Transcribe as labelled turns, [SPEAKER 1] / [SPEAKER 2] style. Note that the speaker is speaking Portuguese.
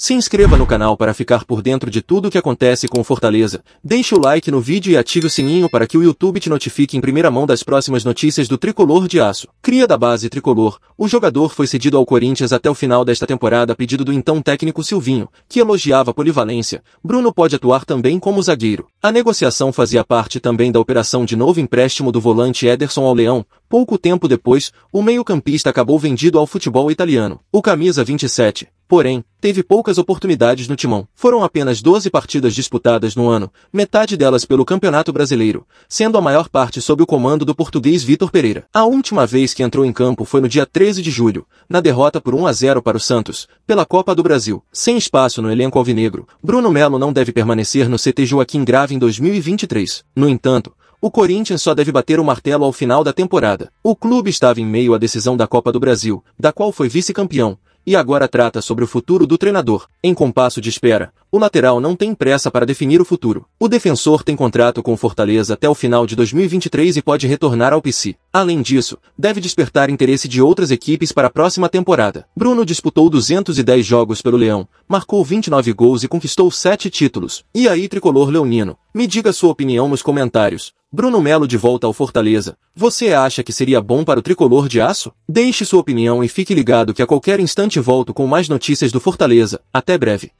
[SPEAKER 1] Se inscreva no canal para ficar por dentro de tudo o que acontece com Fortaleza. Deixe o like no vídeo e ative o sininho para que o YouTube te notifique em primeira mão das próximas notícias do Tricolor de Aço. Cria da base Tricolor, o jogador foi cedido ao Corinthians até o final desta temporada a pedido do então técnico Silvinho, que elogiava a polivalência. Bruno pode atuar também como zagueiro. A negociação fazia parte também da operação de novo empréstimo do volante Ederson ao Leão, Pouco tempo depois, o meio-campista acabou vendido ao futebol italiano. O camisa 27, porém, teve poucas oportunidades no timão. Foram apenas 12 partidas disputadas no ano, metade delas pelo Campeonato Brasileiro, sendo a maior parte sob o comando do português Vitor Pereira. A última vez que entrou em campo foi no dia 13 de julho, na derrota por 1 a 0 para o Santos, pela Copa do Brasil. Sem espaço no elenco alvinegro, Bruno Melo não deve permanecer no CT Joaquim Grave em 2023. No entanto, o Corinthians só deve bater o martelo ao final da temporada. O clube estava em meio à decisão da Copa do Brasil, da qual foi vice-campeão, e agora trata sobre o futuro do treinador. Em compasso de espera, o lateral não tem pressa para definir o futuro. O defensor tem contrato com o Fortaleza até o final de 2023 e pode retornar ao PC. Além disso, deve despertar interesse de outras equipes para a próxima temporada. Bruno disputou 210 jogos pelo Leão, marcou 29 gols e conquistou 7 títulos. E aí, tricolor leonino, me diga sua opinião nos comentários. Bruno Melo de volta ao Fortaleza. Você acha que seria bom para o tricolor de aço? Deixe sua opinião e fique ligado que a qualquer instante volto com mais notícias do Fortaleza. Até breve.